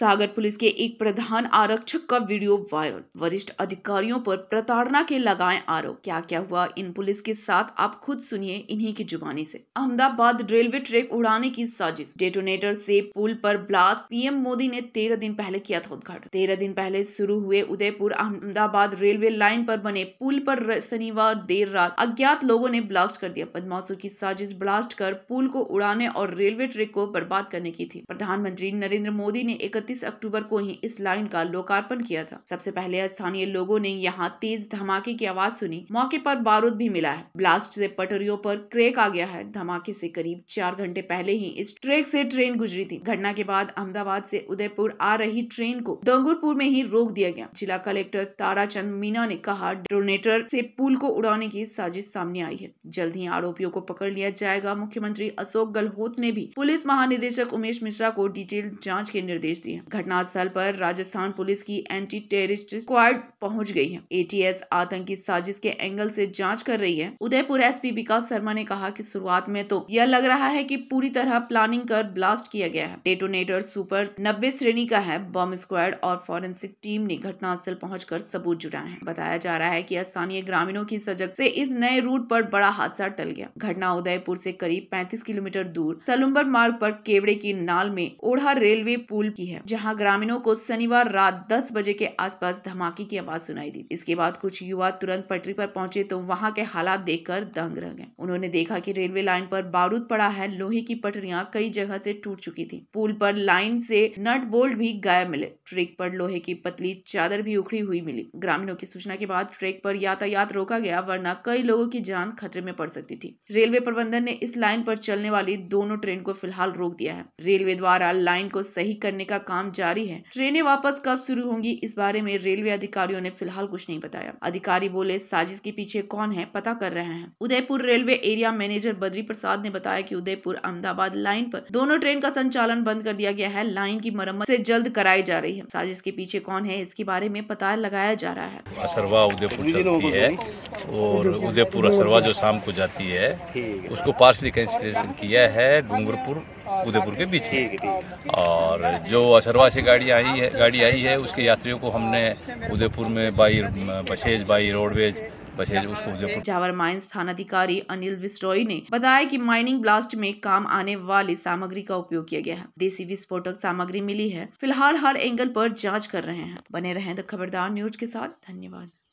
सागर police के एक प्रधान आरक्षक का वीडियो वायरल वरिष्ठ अधिकारियों पर प्रताड़ना के लगाए आरोप क्या क्या हुआ इन पुलिस के साथ आप खुद सुनिए इन्हीं की जुबानी से अहमदाबाद रेलवे ट्रैक उड़ाने की साजिश डेटोनेटर से पुल पर ब्लास्ट पीएम मोदी ने तेरह दिन पहले किया था उद्घाटन तेरह दिन पहले शुरू हुए उदयपुर अहमदाबाद रेलवे लाइन पर बने पुल पर शनिवार देर रात अज्ञात लोगों ने ब्लास्ट कर दिया बदमाशों की साजिश ब्लास्ट कर पुल को उड़ाने और रेलवे ट्रैक को बर्बाद करने की थी प्रधानमंत्री नरेंद्र मोदी ने एक 31 अक्टूबर को ही इस लाइन का लोकार्पण किया था सबसे पहले स्थानीय लोगो ने यहाँ तेज धमाके की आवाज सुनी मौके पर बारूद भी मिला है ब्लास्ट से पटरियों पर क्रेक आ गया है धमाके से करीब चार घंटे पहले ही इस ट्रेक से ट्रेन गुजरी थी घटना के बाद अहमदाबाद से उदयपुर आ रही ट्रेन को डोंगरपुर में ही रोक दिया गया जिला कलेक्टर तारा चंद मीना ने कहा डोनेटर से पुल को उड़ाने की साजिश सामने आई है जल्द ही आरोपियों को पकड़ लिया जाएगा मुख्यमंत्री अशोक गहलोत ने भी पुलिस महानिदेशक उमेश मिश्रा को डिटेल जाँच के निर्देश दिए है घटनास्थल पर राजस्थान पुलिस की एंटी टेररिस्ट स्क्वाड पहुंच गई है एटीएस आतंकी साजिश के एंगल से जांच कर रही है उदयपुर एसपी विकास शर्मा ने कहा कि शुरुआत में तो यह लग रहा है कि पूरी तरह प्लानिंग कर ब्लास्ट किया गया है डेटोनेटर सुपर नब्बे श्रेणी का है बम स्क्वाड और फॉरेंसिक टीम ने घटनास्थल पहुँच सबूत जुटाए हैं बताया जा रहा है की स्थानीय ग्रामीणों की सजग ऐसी इस नए रूट आरोप बड़ा हादसा टल गया घटना उदयपुर ऐसी करीब पैंतीस किलोमीटर दूर सलुम्बर मार्ग आरोप केवड़े की नाल में ओढ़ा रेलवे पुल की है जहां ग्रामीणों को शनिवार रात 10 बजे के आसपास धमाके की आवाज सुनाई दी इसके बाद कुछ युवा तुरंत पटरी पर पहुंचे तो वहां के हालात देखकर दंग रह गए उन्होंने देखा कि रेलवे लाइन पर बारूद पड़ा है लोहे की पटरिया कई जगह से टूट चुकी थी पुल पर लाइन से नट बोल्ट भी गायब मिले ट्रेक पर लोहे की पतली चादर भी उखड़ी हुई मिली ग्रामीणों की सूचना के बाद ट्रेक पर यातायात रोका गया वरना कई लोगों की जान खतरे में पड़ सकती थी रेलवे प्रबंधन ने इस लाइन पर चलने वाली दोनों ट्रेन को फिलहाल रोक दिया है रेलवे द्वारा लाइन को सही करने का काम काम जारी है ट्रेनें वापस कब शुरू होंगी इस बारे में रेलवे अधिकारियों ने फिलहाल कुछ नहीं बताया अधिकारी बोले साजिश के पीछे कौन है पता कर रहे हैं Udaipur railway area manager Badri Prasad ने बताया की उदयपुर अहमदाबाद लाइन आरोप दोनों ट्रेन का संचालन बंद कर दिया गया है लाइन की मरम्मत ऐसी जल्द कराई जा रही है साजिश के पीछे कौन है इसके बारे में पता लगाया जा रहा है असरवा उदयपुर है और उदयपुर असरवा जो शाम को जाती है उसको पार्सली कैंसिलेशन किया है डूंगरपुर उदयपुर के बीच में और जो अशरवा से गाड़ी आई है गाड़ी आई है उसके यात्रियों को हमने उदयपुर में by buses by roadways Jhawar mines थानाधिकारी अनिल विस्टोई ने बताया कि माइनिंग ब्लास्ट में काम आने वाली सामग्री का उपयोग किया गया है देसी विस्फोटक सामग्री मिली है फिलहाल हर एंगल पर जांच कर रहे हैं बने रहें द खबरदार न्यूज के साथ धन्यवाद